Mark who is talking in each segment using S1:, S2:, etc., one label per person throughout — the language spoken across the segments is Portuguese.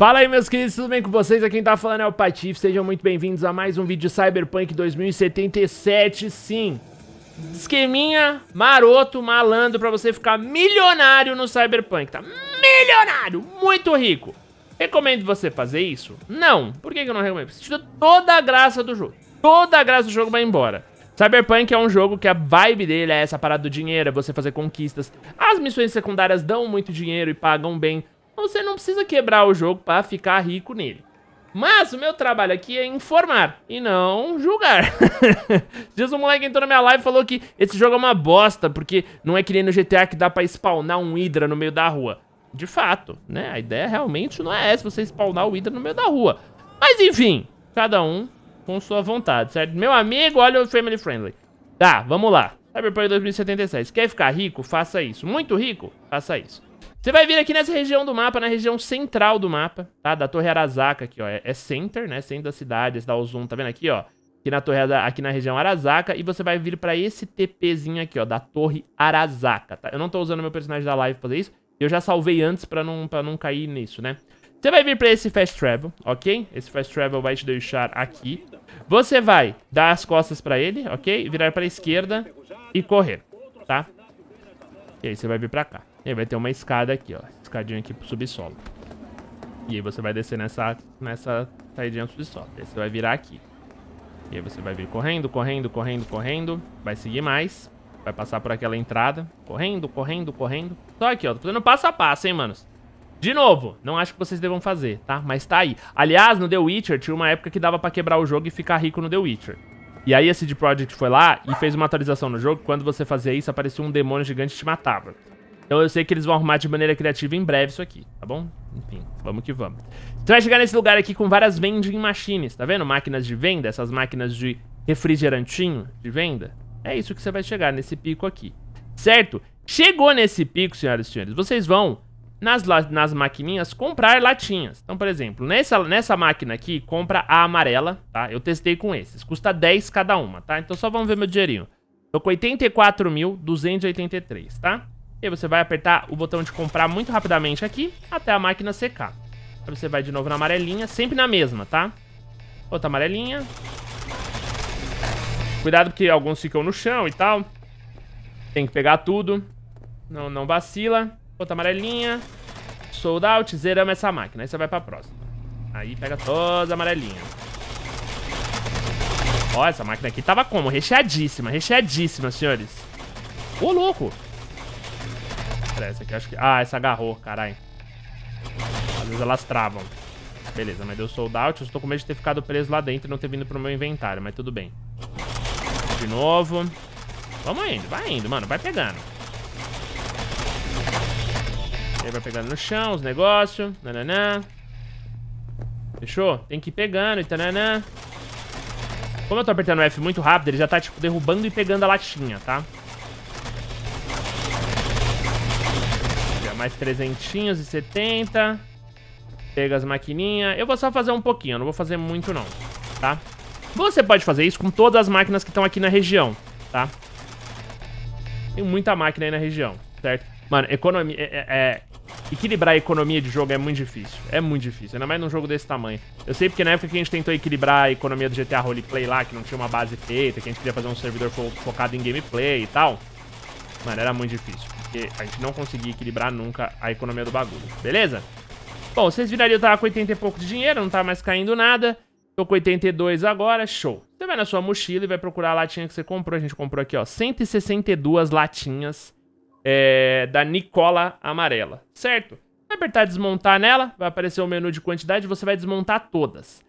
S1: Fala aí, meus queridos, tudo bem com vocês? Aqui quem tá falando é o Patife, sejam muito bem-vindos a mais um vídeo de Cyberpunk 2077, sim. Esqueminha maroto, malandro, pra você ficar milionário no Cyberpunk, tá? Milionário, muito rico. Recomendo você fazer isso? Não. Por que, que eu não recomendo? Você tira toda a graça do jogo. Toda a graça do jogo vai embora. Cyberpunk é um jogo que a vibe dele é essa parada do dinheiro, é você fazer conquistas. As missões secundárias dão muito dinheiro e pagam bem, você não precisa quebrar o jogo para ficar rico nele. Mas o meu trabalho aqui é informar e não julgar. Dias um moleque entrou na minha live e falou que esse jogo é uma bosta, porque não é que nem no GTA que dá pra spawnar um Hydra no meio da rua. De fato, né? A ideia realmente não é essa, você spawnar o Hydra no meio da rua. Mas enfim, cada um com sua vontade, certo? Meu amigo, olha o Family Friendly. Tá, vamos lá. Cyberpunk 2077, quer ficar rico? Faça isso. Muito rico? Faça isso. Você vai vir aqui nessa região do mapa, na região central do mapa, tá? Da Torre Arasaka aqui, ó. É, é center, né? Centro da cidade, dá o zoom, tá vendo aqui, ó? Aqui na, torre, aqui na região Arasaka. E você vai vir pra esse TPzinho aqui, ó, da Torre Arasaka, tá? Eu não tô usando meu personagem da live pra fazer isso. Eu já salvei antes pra não, pra não cair nisso, né? Você vai vir pra esse Fast Travel, ok? Esse Fast Travel vai te deixar aqui. Você vai dar as costas pra ele, ok? Virar pra esquerda e correr, tá? E aí você vai vir pra cá. E aí vai ter uma escada aqui, ó. Escadinha aqui pro subsolo. E aí você vai descer nessa, nessa saída do subsolo. Aí você vai virar aqui. E aí você vai vir correndo, correndo, correndo, correndo. Vai seguir mais. Vai passar por aquela entrada. Correndo, correndo, correndo. Só aqui, ó. Tô fazendo passo a passo, hein, manos. De novo, não acho que vocês devam fazer, tá? Mas tá aí. Aliás, no The Witcher tinha uma época que dava pra quebrar o jogo e ficar rico no The Witcher. E aí a CD Projekt foi lá e fez uma atualização no jogo. Quando você fazia isso, aparecia um demônio gigante e te matava. Então eu sei que eles vão arrumar de maneira criativa em breve isso aqui, tá bom? Enfim, vamos que vamos. Você vai chegar nesse lugar aqui com várias vending machines, tá vendo? Máquinas de venda, essas máquinas de refrigerantinho de venda. É isso que você vai chegar nesse pico aqui, certo? Chegou nesse pico, senhoras e senhores, vocês vão nas, nas maquininhas comprar latinhas. Então, por exemplo, nessa, nessa máquina aqui, compra a amarela, tá? Eu testei com esses. Custa 10 cada uma, tá? Então só vamos ver meu dinheirinho. Tô com 84.283, tá? E aí você vai apertar o botão de comprar muito rapidamente aqui, até a máquina secar. Aí você vai de novo na amarelinha, sempre na mesma, tá? Outra amarelinha. Cuidado porque alguns ficam no chão e tal. Tem que pegar tudo. Não, não vacila. Outra amarelinha. Sold out, zeramos essa máquina. Aí você vai pra próxima. Aí pega todas as amarelinhas. Ó, essa máquina aqui tava como? Recheadíssima, recheadíssima, senhores. Ô, louco! é essa aqui? Acho que... Ah, essa agarrou, caralho. Às vezes elas travam. Beleza, mas deu sold out. Eu estou com medo de ter ficado preso lá dentro e não ter vindo pro meu inventário, mas tudo bem. De novo. Vamos indo, vai indo, mano. Vai pegando. Ele vai pegando no chão os negócios. Nananã. Fechou? Tem que ir pegando e tananã. Como eu tô apertando F muito rápido, ele já tá, tipo, derrubando e pegando a latinha, tá? Tá? mais 370. Pega as maquininhas. Eu vou só fazer um pouquinho, não vou fazer muito não, tá? Você pode fazer isso com todas as máquinas que estão aqui na região, tá? Tem muita máquina aí na região, certo? Mano, economia... É, é, é, equilibrar a economia de jogo é muito difícil. É muito difícil, ainda mais num jogo desse tamanho. Eu sei porque na época que a gente tentou equilibrar a economia do GTA Roleplay lá, que não tinha uma base feita, que a gente queria fazer um servidor fo focado em gameplay e tal... Mano, era muito difícil. Porque a gente não conseguia equilibrar nunca a economia do bagulho, beleza? Bom, vocês virariam ali, eu tava com 80 e pouco de dinheiro, não tá mais caindo nada. Tô com 82 agora, show. Você vai na sua mochila e vai procurar a latinha que você comprou. A gente comprou aqui, ó, 162 latinhas é, da Nicola Amarela, certo? Vai apertar desmontar nela, vai aparecer o um menu de quantidade, você vai desmontar todas.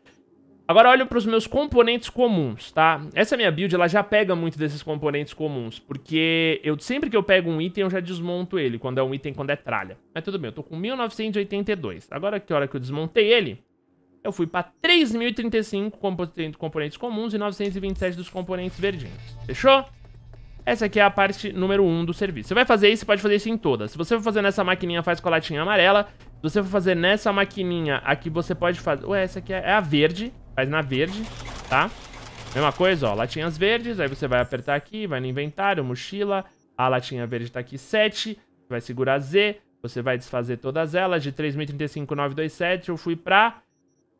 S1: Agora olho para os meus componentes comuns, tá? Essa minha build, ela já pega muito desses componentes comuns, porque eu sempre que eu pego um item, eu já desmonto ele, quando é um item, quando é tralha. Mas tudo bem, eu tô com 1982. Agora que hora que eu desmontei ele, eu fui para 3035 componentes comuns e 927 dos componentes verdinhos. Fechou? Essa aqui é a parte número 1 um do serviço. Você vai fazer isso, você pode fazer isso em todas. Se você for fazer nessa maquininha, faz com a latinha amarela. Se você for fazer nessa maquininha aqui, você pode fazer... Ué, essa aqui é, é a verde. Faz na verde, tá? Mesma coisa, ó, latinhas verdes, aí você vai apertar aqui, vai no inventário, mochila, a latinha verde tá aqui 7, vai segurar Z, você vai desfazer todas elas de 3.035.927, eu fui pra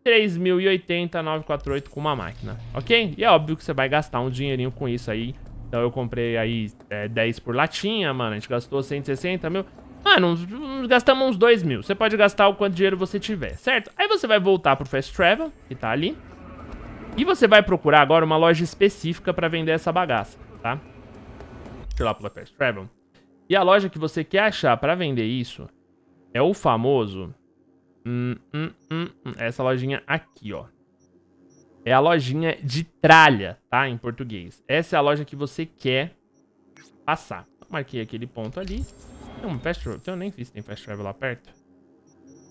S1: 3.080.948 com uma máquina, ok? E é óbvio que você vai gastar um dinheirinho com isso aí, então eu comprei aí é, 10 por latinha, mano, a gente gastou 160 mil, Mano, gastamos uns 2 mil. Você pode gastar o quanto dinheiro você tiver, certo? Aí você vai voltar pro Fast Travel, que tá ali. E você vai procurar agora uma loja específica pra vender essa bagaça, tá? Deixa eu lá pro Fast Travel. E a loja que você quer achar pra vender isso é o famoso... Hum, hum, hum, hum, essa lojinha aqui, ó. É a lojinha de tralha, tá? Em português. Essa é a loja que você quer passar. Marquei aquele ponto ali. Tem um fast travel. Eu nem vi se tem fast travel lá perto.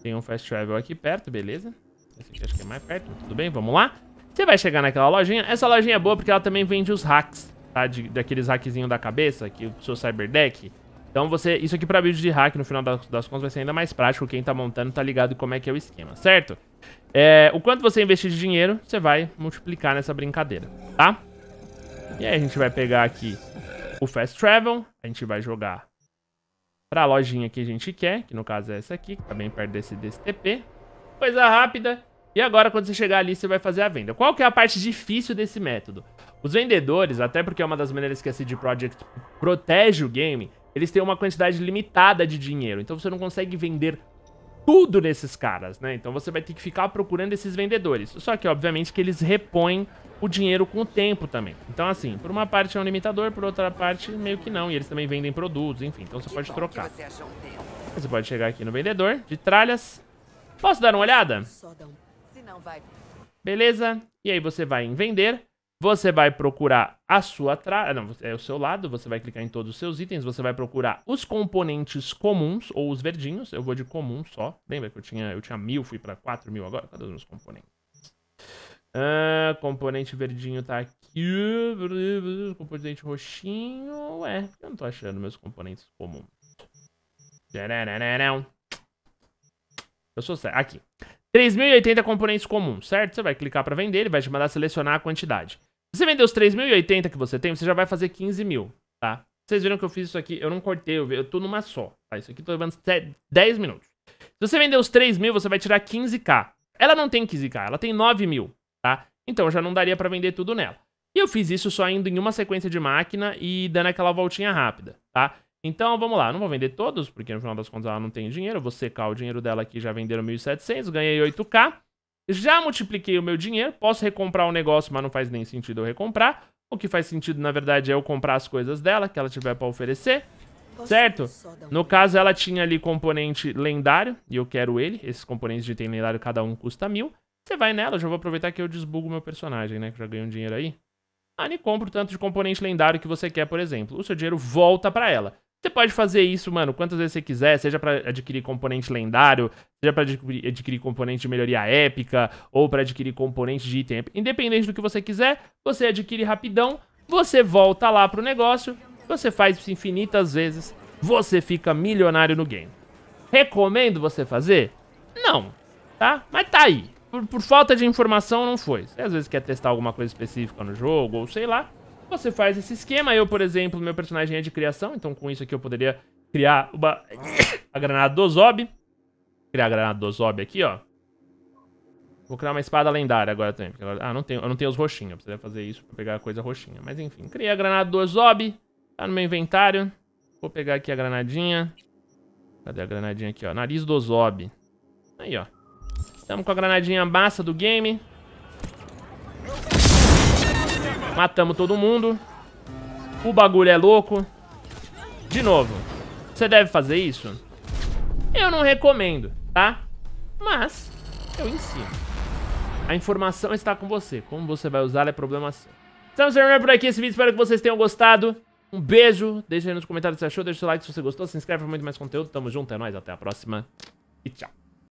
S1: Tem um fast travel aqui perto, beleza. Esse aqui acho que é mais perto. Tudo bem, vamos lá. Você vai chegar naquela lojinha. Essa lojinha é boa porque ela também vende os hacks, tá? De, daqueles hackzinhos da cabeça, que o seu cyberdeck. Então você, isso aqui pra vídeo de hack no final das, das, contas vai ser ainda mais prático. Quem tá montando tá ligado como é que é o esquema, certo? É, o quanto você investir de dinheiro, você vai multiplicar nessa brincadeira, tá? E aí a gente vai pegar aqui o Fast Travel. A gente vai jogar para a lojinha que a gente quer, que no caso é essa aqui, que está bem perto desse, desse TP. Coisa rápida. E agora, quando você chegar ali, você vai fazer a venda. Qual que é a parte difícil desse método? Os vendedores, até porque é uma das maneiras que a CD Projekt protege o game, eles têm uma quantidade limitada de dinheiro. Então você não consegue vender tudo nesses caras, né? Então você vai ter que ficar procurando esses vendedores. Só que, obviamente, que eles repõem o dinheiro com o tempo também. Então, assim, por uma parte é um limitador, por outra parte meio que não. E eles também vendem produtos, enfim. Então você que pode trocar. Você, um você, pode chegar aqui no vendedor de tralhas. Posso dar uma olhada? Vai... Beleza. E aí você vai em vender. Você vai procurar a sua tralha, ah, não, é o seu lado, você vai clicar em todos os seus itens, você vai procurar os componentes comuns ou os verdinhos, eu vou de comum só, lembra que eu tinha, eu tinha mil, fui para quatro mil agora, cadê os meus componentes? Ah, componente verdinho tá aqui. Componente roxinho. Ué, eu não tô achando meus componentes comuns. Eu sou certo. Aqui. 3.080 componentes comuns, certo? Você vai clicar para vender, ele vai te mandar selecionar a quantidade. Se você vender os 3.080 que você tem, você já vai fazer 15 mil, tá? Vocês viram que eu fiz isso aqui, eu não cortei, eu, tô numa só, tá? Isso aqui tô levando 10 minutos. Se você vender os 3.000, mil, você vai tirar 15k. Ela não tem 15k, ela tem 9 mil tá? Então já não daria para vender tudo nela. E eu fiz isso só indo em uma sequência de máquina e dando aquela voltinha rápida, tá? Então, vamos lá, não vou vender todos, porque no final das contas ela não tem dinheiro, vou secar o dinheiro dela aqui, já venderam 1.700, ganhei 8k, já multipliquei o meu dinheiro, posso recomprar o um negócio, mas não faz nem sentido eu recomprar, o que faz sentido, na verdade, é eu comprar as coisas dela, que ela tiver pra oferecer, certo? No caso, ela tinha ali componente lendário, e eu quero ele, esses componentes de item lendário cada um custa mil, você vai nela, já vou aproveitar que eu desbugo meu personagem, né? Que já ganho um dinheiro aí. Ah, e compra o tanto de componente lendário que você quer, por exemplo. O seu dinheiro volta para ela. Você pode fazer isso, mano, quantas vezes você quiser, seja para adquirir componente lendário, seja para adquirir, componente de melhoria épica, ou para adquirir componente de item. Independente do que você quiser, você adquire rapidão, você volta lá pro negócio, você faz isso infinitas vezes, você fica milionário no game. Recomendo você fazer? Não, tá? Mas tá aí por, por, falta de informação não foi. Você às vezes quer testar alguma coisa específica no jogo, ou sei lá, você faz esse esquema. Eu, por exemplo, meu personagem é de criação, então com isso aqui eu poderia criar uma... a granada do Zob. Criar a granada do Zob aqui, ó. Vou criar uma espada lendária agora também. Agora... ah, não tenho, eu não tenho os roxinhos. Eu precisaria fazer isso pra pegar a coisa roxinha. Mas enfim, criei a granada do Zob. Tá no meu inventário. Vou pegar aqui a granadinha. Cadê a granadinha aqui, ó? Nariz do Zob. Aí, ó. Estamos com a granadinha massa do game. Matamos todo mundo. O bagulho é louco. De novo, você deve fazer isso? Eu não recomendo, tá? Mas eu ensino. A informação está com você. Como você vai usá-la é problema seu. Estamos terminando é por aqui esse vídeo. Espero que vocês tenham gostado. Um beijo. Deixa aí nos comentários se achou. Deixa o seu like se você gostou. Se inscreve para muito mais conteúdo. Tamo junto. É nóis. Até a próxima. E tchau.